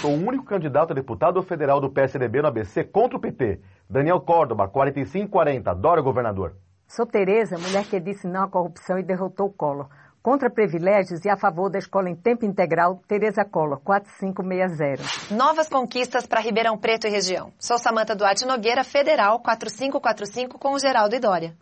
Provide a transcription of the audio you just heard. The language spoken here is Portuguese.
Sou o único candidato a deputado federal do PSDB no ABC contra o PT. Daniel Córdoba, 4540. Adoro governador. Sou Tereza, mulher que disse não à corrupção e derrotou o Collor. Contra privilégios e a favor da escola em tempo integral, Tereza Collor, 4560. Novas conquistas para Ribeirão Preto e região. Sou Samanta Duarte Nogueira, Federal, 4545, com o Geraldo e Dória.